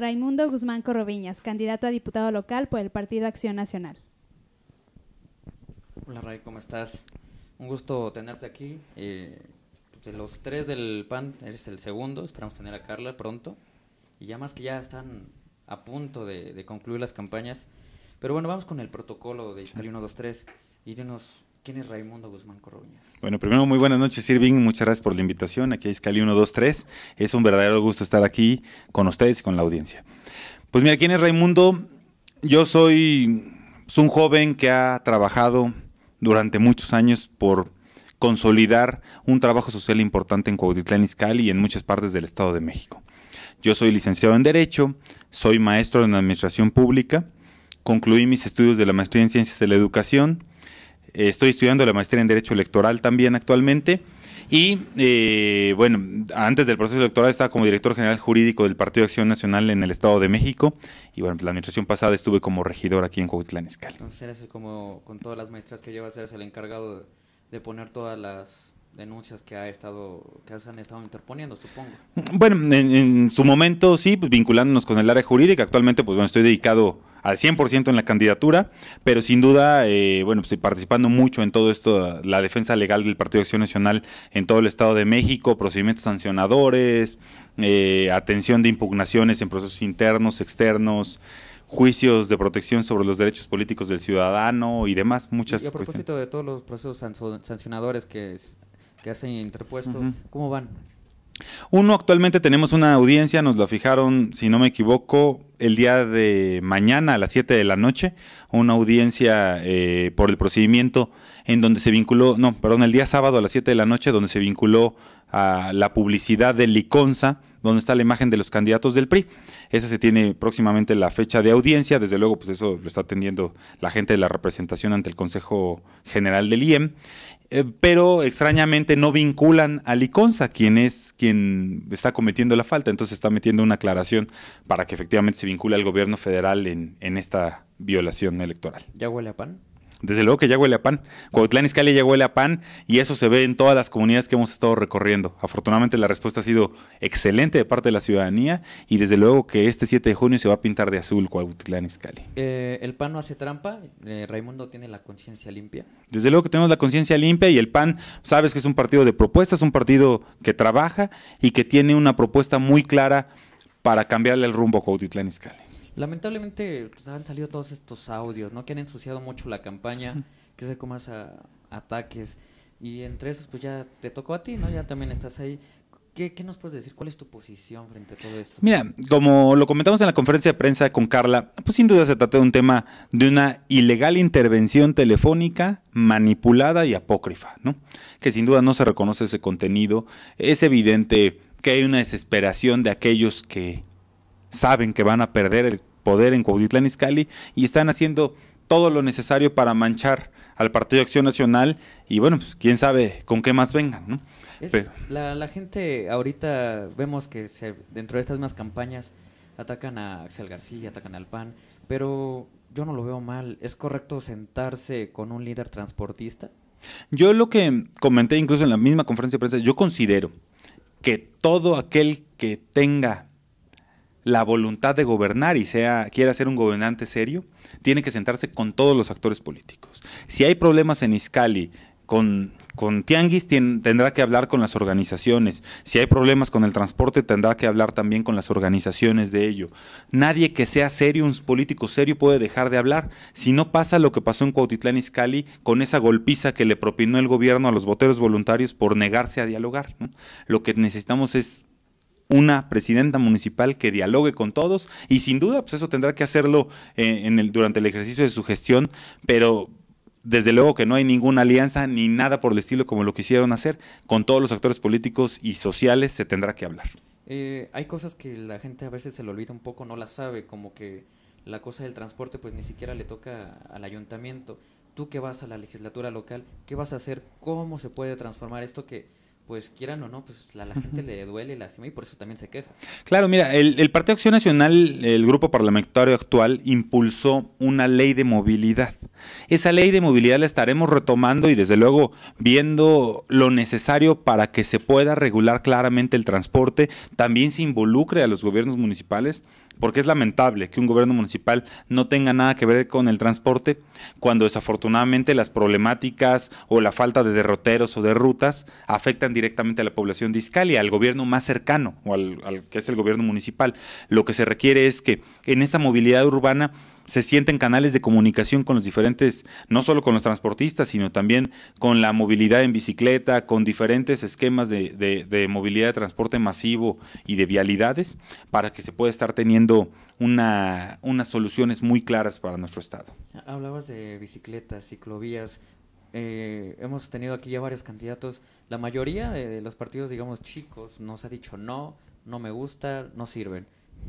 Raimundo Guzmán Corroviñas, candidato a diputado local por el Partido Acción Nacional. Hola Ray, ¿cómo estás? Un gusto tenerte aquí. Eh, pues de los tres del PAN, eres el segundo, esperamos tener a Carla pronto. Y ya más que ya están a punto de, concluir las campañas. Pero bueno, vamos con el protocolo de 2, 123 y denos ¿Quién es Raimundo Guzmán Corruñas? Bueno, primero, muy buenas noches, Irving. Muchas gracias por la invitación. Aquí es Cali 123. Es un verdadero gusto estar aquí con ustedes y con la audiencia. Pues mira, ¿quién es Raimundo? Yo soy, un joven que ha trabajado durante muchos años por consolidar un trabajo social importante en Cuautitlán Izcalli y en muchas partes del Estado de México. Yo soy licenciado en Derecho, soy maestro en Administración Pública, concluí mis estudios de la maestría en Ciencias de la Educación, Estoy estudiando la maestría en Derecho Electoral también actualmente. Y eh, bueno, antes del proceso electoral estaba como director general jurídico del Partido de Acción Nacional en el Estado de México. Y bueno, pues, la administración pasada estuve como regidor aquí en Cuautitlán Izcalli. Entonces eres como con todas las maestras que llevas, eres el encargado de poner todas las denuncias que ha estado que han estado interponiendo, supongo. Bueno, en, su momento sí, pues, vinculándonos con el área jurídica. Actualmente, pues bueno, estoy dedicado al 100% en la candidatura, pero sin duda, eh, bueno, estoy participando mucho en todo esto, la defensa legal del Partido de Acción Nacional en todo el Estado de México, procedimientos sancionadores, eh, atención de impugnaciones en procesos internos, externos, juicios de protección sobre los derechos políticos del ciudadano y demás, muchas y a propósito de todos los procesos sancionadores que que hacen interpuesto. ¿Cómo van? Uno, actualmente tenemos una audiencia, nos la fijaron, si no me equivoco, el día de mañana a las 7 de la noche, una audiencia eh, por el procedimiento en donde se vinculó, no, perdón, el día sábado a las 7 de la noche, donde se vinculó a la publicidad de Liconza, donde está la imagen de los candidatos del PRI. Esa se tiene próximamente la fecha de audiencia, desde luego, pues eso lo está atendiendo la gente de la representación ante el Consejo General del IEM. Eh, pero extrañamente no vinculan a Liconza, quien es quien está cometiendo la falta. Entonces está metiendo una aclaración para que efectivamente se vincule al gobierno federal en, en esta violación electoral. ¿Ya huele a pan? Desde luego que ya huele a pan. Cuautlán Iscali ya huele a pan y eso se ve en todas las comunidades que hemos estado recorriendo. Afortunadamente la respuesta ha sido excelente de parte de la ciudadanía y desde luego que este 7 de junio se va a pintar de azul Cuautlán Izcalli. Eh, el PAN no hace trampa, eh, Raimundo tiene la conciencia limpia. Desde luego que tenemos la conciencia limpia y el PAN sabes que es un partido de propuestas, un partido que trabaja y que tiene una propuesta muy clara para cambiarle el rumbo a Cuautitlán Iscali. Lamentablemente pues, han salido todos estos audios, ¿no? Que han ensuciado mucho la campaña, que se comas a, ataques. Y entre esos, pues ya te tocó a ti, ¿no? Ya también estás ahí. ¿Qué, ¿Qué, nos puedes decir? ¿Cuál es tu posición frente a todo esto? Mira, como lo comentamos en la conferencia de prensa con Carla, pues sin duda se trata de un tema de una ilegal intervención telefónica manipulada y apócrifa, ¿no? Que sin duda no se reconoce ese contenido. Es evidente que hay una desesperación de aquellos que saben que van a perder el poder en y Izcalli y están haciendo todo lo necesario para manchar al Partido Acción Nacional y bueno, pues quién sabe con qué más vengan, ¿no? la, gente ahorita vemos que dentro de estas mismas campañas atacan a Axel García, atacan al PAN, pero yo no lo veo mal. ¿Es correcto sentarse con un líder transportista? Yo lo que comenté incluso en la misma conferencia de prensa, yo considero que todo aquel que tenga la voluntad de gobernar y sea, quiera ser un gobernante serio, tiene que sentarse con todos los actores políticos. Si hay problemas en Izcali con, con Tianguis, tendrá que hablar con las organizaciones. Si hay problemas con el transporte, tendrá que hablar también con las organizaciones de ello. Nadie que sea serio, un político serio, puede dejar de hablar. Si no pasa lo que pasó en Cuautitlán Iscali, con esa golpiza que le propinó el gobierno a los voteros voluntarios por negarse a dialogar. Lo que necesitamos es una presidenta municipal que dialogue con todos y sin duda, pues eso tendrá que hacerlo eh, en el, durante el ejercicio de su gestión, pero desde luego que no hay ninguna alianza ni nada por el estilo como lo quisieron hacer. Con todos los actores políticos y sociales se tendrá que hablar. Eh, hay cosas que la gente a veces se le olvida un poco, no las sabe, como que la cosa del transporte pues ni siquiera le toca al ayuntamiento. Tú que vas a la legislatura local, ¿qué vas a hacer? ¿Cómo se puede transformar esto que pues quieran o no, pues a la, gente le duele, lastima y por eso también se queja. Claro, mira, el, el Partido Acción Nacional, el grupo parlamentario actual, impulsó una ley de movilidad. Esa ley de movilidad la estaremos retomando y desde luego viendo lo necesario para que se pueda regular claramente el transporte, también se involucre a los gobiernos municipales porque es lamentable que un gobierno municipal no tenga nada que ver con el transporte, cuando desafortunadamente las problemáticas o la falta de derroteros o de rutas afectan directamente a la población discal y al gobierno más cercano o al que es el gobierno municipal. Lo que se requiere es que en esa movilidad urbana se sienten canales de comunicación con los diferentes, no solo con los transportistas, sino también con la movilidad en bicicleta, con diferentes esquemas de, movilidad de transporte masivo y de vialidades, para que se pueda estar teniendo una, unas soluciones muy claras para nuestro Estado. Hablabas de bicicletas, ciclovías. Eh, hemos tenido aquí ya varios candidatos. La mayoría de los partidos, digamos, chicos, nos ha dicho no, no me gusta, no sirven.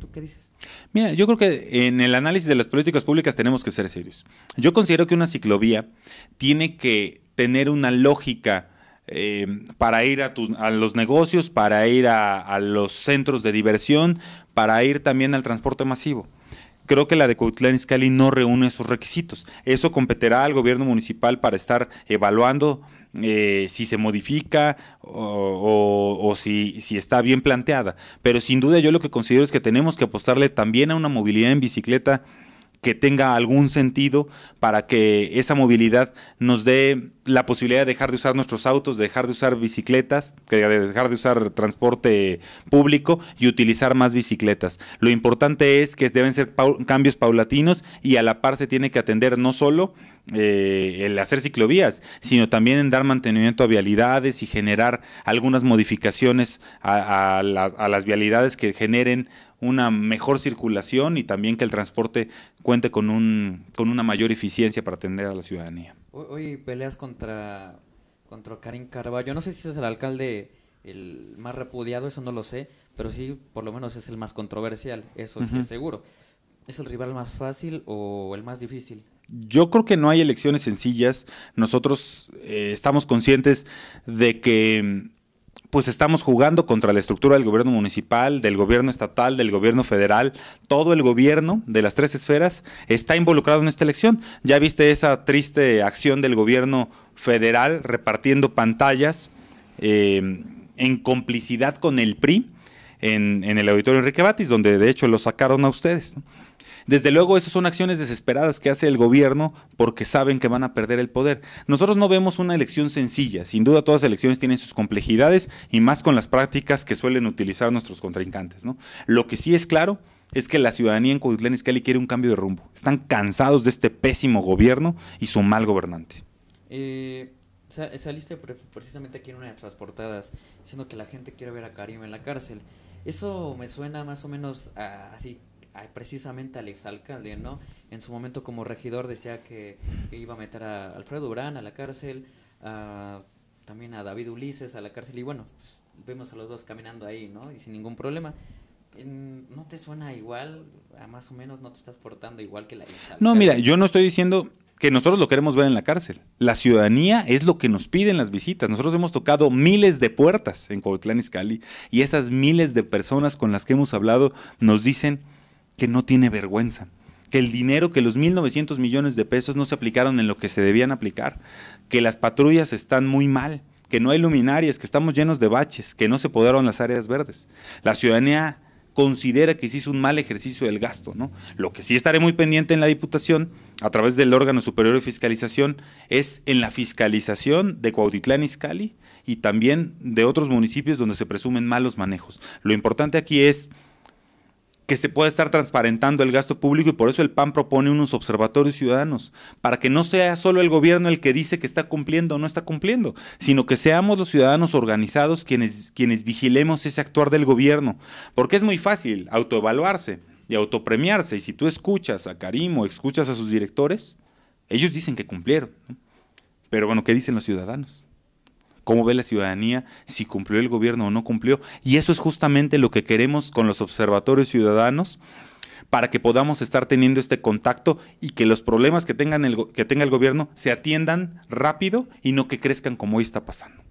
¿Tú qué dices? Mira, yo creo que en el análisis de las políticas públicas tenemos que ser serios. Yo considero que una ciclovía tiene que tener una lógica eh, para ir a, los negocios, para ir a, los centros de diversión, para ir también al transporte masivo. Creo que la de Cuautitlán Scali no reúne esos requisitos. Eso competirá al gobierno municipal para estar evaluando eh, si se modifica o, si, si, está bien planteada. Pero sin duda yo lo que considero es que tenemos que apostarle también a una movilidad en bicicleta que tenga algún sentido para que esa movilidad nos dé la posibilidad de dejar de usar nuestros autos, de dejar de usar bicicletas, de dejar de usar transporte público y utilizar más bicicletas. Lo importante es que deben ser cambios paulatinos y a la par se tiene que atender no solo eh, el hacer ciclovías, sino también en dar mantenimiento a vialidades y generar algunas modificaciones a, a las vialidades que generen una mejor circulación y también que el transporte cuente con, un, con una mayor eficiencia para atender a la ciudadanía. Hoy peleas contra, contra Karim Carvalho. No sé si es el alcalde el más repudiado, eso no lo sé, pero sí, por lo menos es el más controversial, eso sí es seguro. ¿Es el rival más fácil o el más difícil? Yo creo que no hay elecciones sencillas. Nosotros eh, estamos conscientes de que pues estamos jugando contra la estructura del gobierno municipal, del gobierno estatal, del gobierno federal. Todo el gobierno de las tres esferas está involucrado en esta elección. Ya viste esa triste acción del gobierno federal repartiendo pantallas eh, en complicidad con el PRI en, el auditorio Enrique Batis, donde de hecho lo sacaron a ustedes. Desde luego, esas son acciones desesperadas que hace el gobierno porque saben que van a perder el poder. Nosotros no vemos una elección sencilla. Sin duda, todas las elecciones tienen sus complejidades y más con las prácticas que suelen utilizar nuestros contrincantes. ¿no? Lo que sí es claro es que la ciudadanía en y Izcalli quiere un cambio de rumbo. Están cansados de este pésimo gobierno y su mal gobernante. Eh, saliste precisamente aquí en una de las transportadas diciendo que la gente quiere ver a Karim en la cárcel. Eso me suena más o menos así, precisamente al exalcalde, ¿no? En su momento como regidor decía que, iba a meter a Alfredo Durán a la cárcel, también a David Ulises a la cárcel y bueno, pues, vemos a los dos caminando ahí, ¿no? Y sin ningún problema. ¿No te suena igual? A más o menos no te estás portando igual que la No, mira, yo no estoy diciendo que nosotros lo queremos ver en la cárcel. La ciudadanía es lo que nos piden las visitas. Nosotros hemos tocado miles de puertas en Coatlán Iscali y esas miles de personas con las que hemos hablado nos dicen que no tiene vergüenza, que el dinero, que los 1.900 millones de pesos no se aplicaron en lo que se debían aplicar, que las patrullas están muy mal, que no hay luminarias, que estamos llenos de baches, que no se podaron las áreas verdes. La ciudadanía considera que se hizo un mal ejercicio del gasto, ¿no? Lo que sí estaré muy pendiente en la Diputación, a través del órgano superior de fiscalización, es en la fiscalización de Cuautitlán Izcalli y también de otros municipios donde se presumen malos manejos. Lo importante aquí es que se pueda estar transparentando el gasto público y por eso el PAN propone unos observatorios ciudadanos, para que no sea solo el gobierno el que dice que está cumpliendo o no está cumpliendo, sino que seamos los ciudadanos organizados quienes, quienes vigilemos ese actuar del gobierno, porque es muy fácil autoevaluarse y autopremiarse, y si tú escuchas a Karim o escuchas a sus directores, ellos dicen que cumplieron, pero bueno, ¿qué dicen los ciudadanos? cómo ve la ciudadanía, si cumplió el gobierno o no cumplió. Y eso es justamente lo que queremos con los observatorios ciudadanos para que podamos estar teniendo este contacto y que los problemas que, tengan el, que tenga el gobierno se atiendan rápido y no que crezcan como hoy está pasando.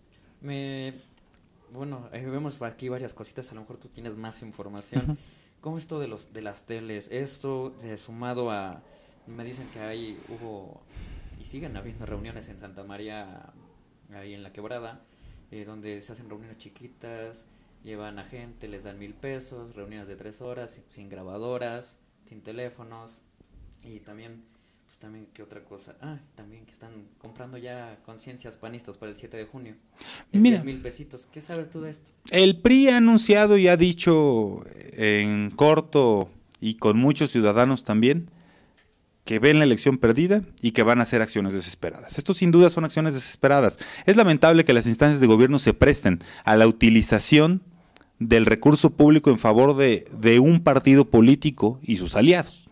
bueno, eh, vemos aquí varias cositas, a lo mejor tú tienes más información. ¿Cómo esto de, los, de las teles? Esto eh, sumado a... Me dicen que hay hubo y siguen habiendo reuniones en Santa María ahí en la quebrada, eh, donde se hacen reuniones chiquitas, llevan a gente, les dan mil pesos, reuniones de tres horas, sin, grabadoras, sin teléfonos, y también, pues también, ¿qué otra cosa? Ah, también que están comprando ya conciencias panistas para el 7 de junio. Mira, mil pesitos, ¿qué sabes tú de esto? El PRI ha anunciado y ha dicho en corto y con muchos ciudadanos también, que ven la elección perdida y que van a hacer acciones desesperadas. Esto sin duda son acciones desesperadas. Es lamentable que las instancias de gobierno se presten a la utilización del recurso público en favor de, un partido político y sus aliados.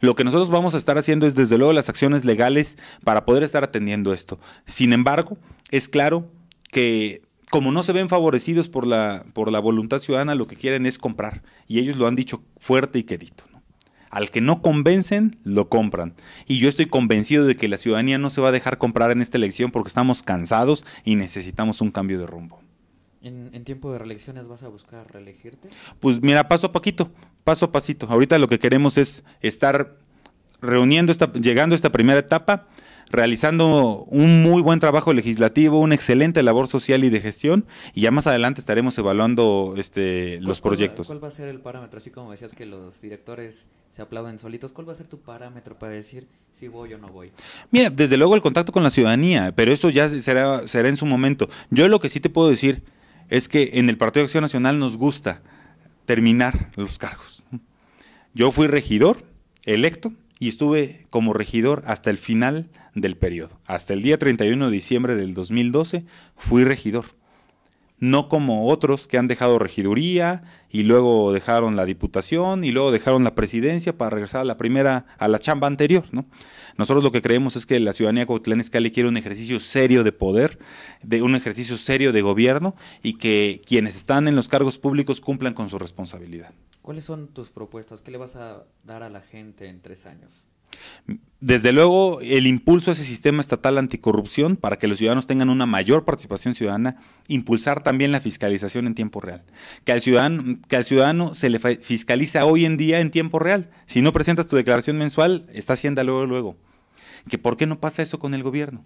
Lo que nosotros vamos a estar haciendo es desde luego las acciones legales para poder estar atendiendo esto. Sin embargo, es claro que como no se ven favorecidos por la, por la voluntad ciudadana, lo que quieren es comprar. Y ellos lo han dicho fuerte y querido. Al que no convencen, lo compran. Y yo estoy convencido de que la ciudadanía no se va a dejar comprar en esta elección porque estamos cansados y necesitamos un cambio de rumbo. ¿En, tiempo de reelecciones vas a buscar reelegirte? Pues mira, paso a poquito, paso a pasito. Ahorita lo que queremos es estar reuniendo, esta, llegando a esta primera etapa realizando un muy buen trabajo legislativo, una excelente labor social y de gestión, y ya más adelante estaremos evaluando este, los proyectos. ¿Cuál va a ser el parámetro? Así como decías que los directores se aplauden solitos, ¿cuál va a ser tu parámetro para decir si voy o no voy? Mira, desde luego el contacto con la ciudadanía, pero eso ya será, será en su momento. Yo lo que sí te puedo decir es que en el Partido de Acción Nacional nos gusta terminar los cargos. Yo fui regidor, electo, y estuve como regidor hasta el final del periodo. Hasta el día 31 de diciembre del 2012 fui regidor. No como otros que han dejado regiduría y luego dejaron la diputación y luego dejaron la presidencia para regresar a la primera, a la chamba anterior, ¿no? Nosotros lo que creemos es que la ciudadanía Cuautlán Escali quiere un ejercicio serio de poder, de un ejercicio serio de gobierno y que quienes están en los cargos públicos cumplan con su responsabilidad. ¿Cuáles son tus propuestas? ¿Qué le vas a dar a la gente en tres años? Desde luego, el impulso a ese sistema estatal anticorrupción para que los ciudadanos tengan una mayor participación ciudadana, impulsar también la fiscalización en tiempo real. Que al ciudadano, que al ciudadano se le fiscaliza hoy en día en tiempo real. Si no presentas tu declaración mensual, está hacienda luego, luego. Que por qué no pasa eso con el gobierno.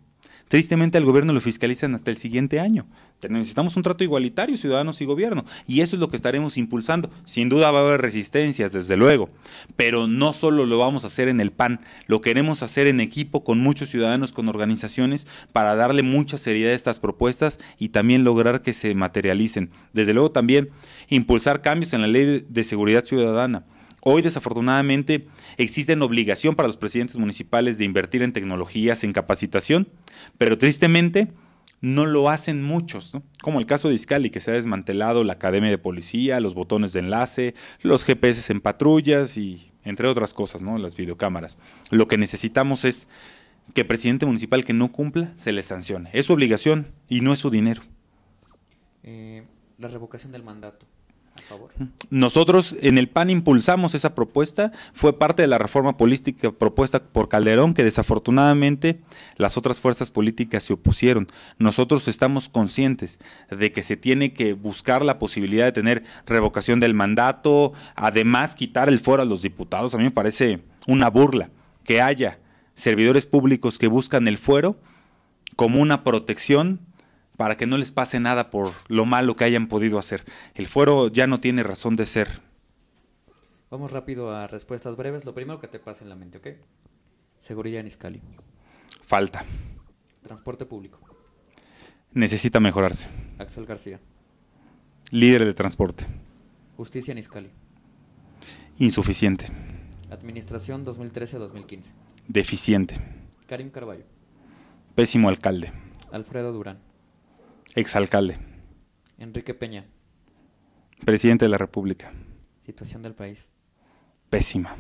Tristemente al gobierno lo fiscalizan hasta el siguiente año. Necesitamos un trato igualitario, ciudadanos y gobierno, y eso es lo que estaremos impulsando. Sin duda va a haber resistencias, desde luego, pero no solo lo vamos a hacer en el PAN, lo queremos hacer en equipo con muchos ciudadanos, con organizaciones, para darle mucha seriedad a estas propuestas y también lograr que se materialicen. Desde luego también impulsar cambios en la ley de seguridad ciudadana Hoy, desafortunadamente, existen obligación para los presidentes municipales de invertir en tecnologías, en capacitación, pero tristemente no lo hacen muchos, como el caso de Iscali, que se ha desmantelado la academia de policía, los botones de enlace, los GPS en patrullas y, entre otras cosas, ¿no? las videocámaras. Lo que necesitamos es que el presidente municipal que no cumpla se le sancione. Es su obligación y no es su dinero. Eh, la revocación del mandato. Nosotros en el PAN impulsamos esa propuesta, fue parte de la reforma política propuesta por Calderón, que desafortunadamente las otras fuerzas políticas se opusieron. Nosotros estamos conscientes de que se tiene que buscar la posibilidad de tener revocación del mandato, además quitar el fuero a los diputados. A mí me parece una burla que haya servidores públicos que buscan el fuero como una protección para que no les pase nada por lo malo que hayan podido hacer. El fuero ya no tiene razón de ser. Vamos rápido a respuestas breves. Lo primero que te pase en la mente, ¿ok? Seguridad en Iscali. Falta. Transporte público. Necesita mejorarse. Axel García. Líder de transporte. Justicia en Iscali. Insuficiente. Administración 2013-2015. Deficiente. Karim Carballo. Pésimo alcalde. Alfredo Durán. Exalcalde. Enrique Peña. Presidente de la República. Situación del país. Pésima.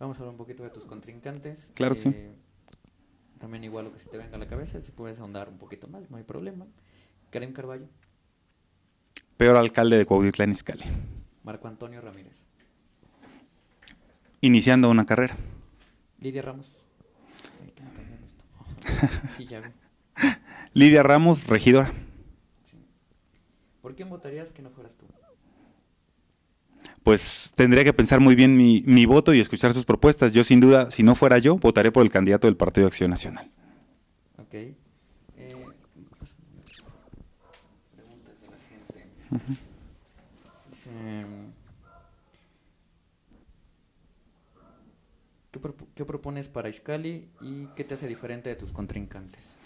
Vamos a hablar un poquito de tus contrincantes. Claro sí. Eh, también igual lo que se te venga a la cabeza, si puedes ahondar un poquito más, no hay problema. Karim Carballo. Peor alcalde de Cuautitlán Iscali. Marco Antonio Ramírez. Iniciando una carrera. Lidia Ramos. Ay, que esto. sí, ya veo. Lidia Ramos, regidora. ¿Por quién votarías que no fueras tú? Pues tendría que pensar muy bien mi, voto y escuchar sus propuestas. Yo sin duda, si no fuera yo, votaré por el candidato del Partido de Acción Nacional. Ok. Eh, la gente. ¿Qué, propones para Iscali y qué te hace diferente de tus contrincantes?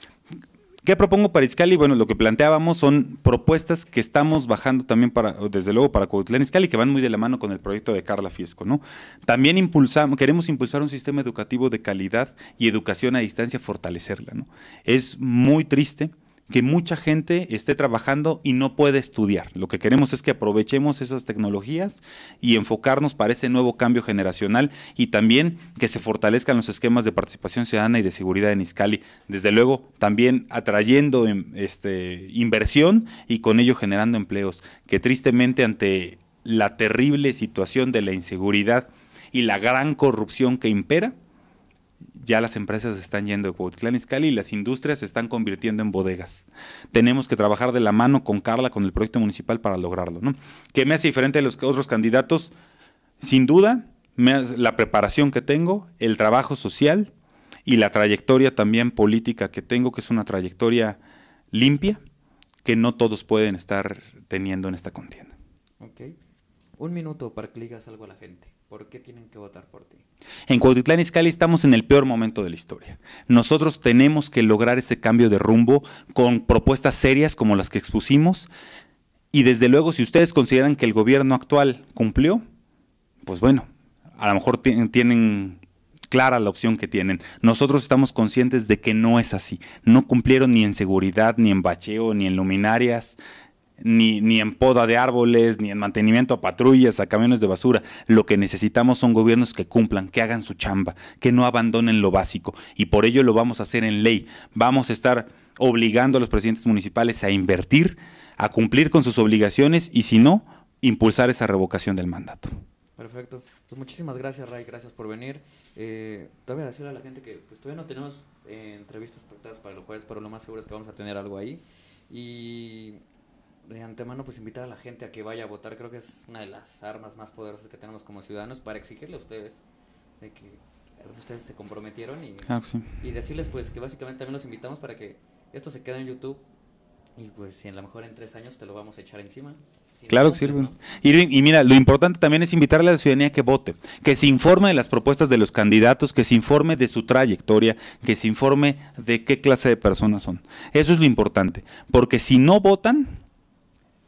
¿Qué propongo para Iscali? Bueno, lo que planteábamos son propuestas que estamos bajando también para, desde luego, para Cuautitlán Iscali, que van muy de la mano con el proyecto de Carla Fiesco, ¿no? También queremos impulsar un sistema educativo de calidad y educación a distancia, fortalecerla, ¿no? Es muy triste que mucha gente esté trabajando y no puede estudiar. Lo que queremos es que aprovechemos esas tecnologías y enfocarnos para ese nuevo cambio generacional y también que se fortalezcan los esquemas de participación ciudadana y de seguridad en Iscali. Desde luego, también atrayendo em, este, inversión y con ello generando empleos, que tristemente ante la terrible situación de la inseguridad y la gran corrupción que impera, ya las empresas están yendo de Cuautitlán y las industrias se están convirtiendo en bodegas. Tenemos que trabajar de la mano con Carla, con el proyecto municipal para lograrlo. ¿no? ¿Qué me hace diferente de los otros candidatos? Sin duda, la preparación que tengo, el trabajo social y la trayectoria también política que tengo, que es una trayectoria limpia que no todos pueden estar teniendo en esta contienda. Ok. Un minuto para que digas algo a la gente. ¿Por qué tienen que votar por ti? En Cuautitlán estamos en el peor momento de la historia. Nosotros tenemos que lograr ese cambio de rumbo con propuestas serias como las que expusimos. Y desde luego, si ustedes consideran que el gobierno actual cumplió, pues bueno, a lo mejor tienen clara la opción que tienen. Nosotros estamos conscientes de que no es así. No cumplieron ni en seguridad, ni en bacheo, ni en luminarias, ni, ni en poda de árboles, ni en mantenimiento a patrullas, a camiones de basura. Lo que necesitamos son gobiernos que cumplan, que hagan su chamba, que no abandonen lo básico. Y por ello lo vamos a hacer en ley. Vamos a estar obligando a los presidentes municipales a invertir, a cumplir con sus obligaciones y si no, impulsar esa revocación del mandato. Perfecto. Pues muchísimas gracias, Ray. Gracias por venir. Eh, todavía decirle a la gente que pues, todavía no tenemos eh, entrevistas pactadas para el jueves, pero lo más seguro es que vamos a tener algo ahí. Y de antemano pues invitar a la gente a que vaya a votar, creo que es una de las armas más poderosas que tenemos como ciudadanos para exigirle a ustedes de que ustedes se comprometieron y, decirles pues que básicamente también los invitamos para que esto se quede en YouTube y pues si a lo mejor en tres años te lo vamos a echar encima. claro que sirve. Pues, y mira, lo importante también es invitarle a la ciudadanía que vote, que se informe de las propuestas de los candidatos, que se informe de su trayectoria, que se informe de qué clase de personas son. Eso es lo importante, porque si no votan,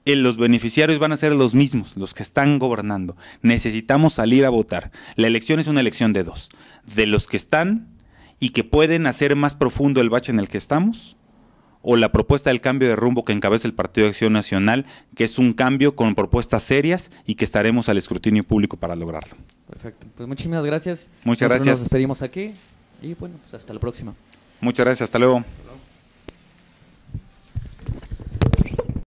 eh, los beneficiarios van a ser los mismos, los que están gobernando. Necesitamos salir a votar. La elección es una elección de dos, de los que están y que pueden hacer más profundo el bache en el que estamos, o la propuesta del cambio de rumbo que encabeza el Partido de Acción Nacional, que es un cambio con propuestas serias y que estaremos al escrutinio público para lograrlo. Perfecto. Pues muchísimas gracias. Muchas gracias. Nos despedimos aquí y bueno, pues, hasta la próxima. Muchas gracias. Hasta luego.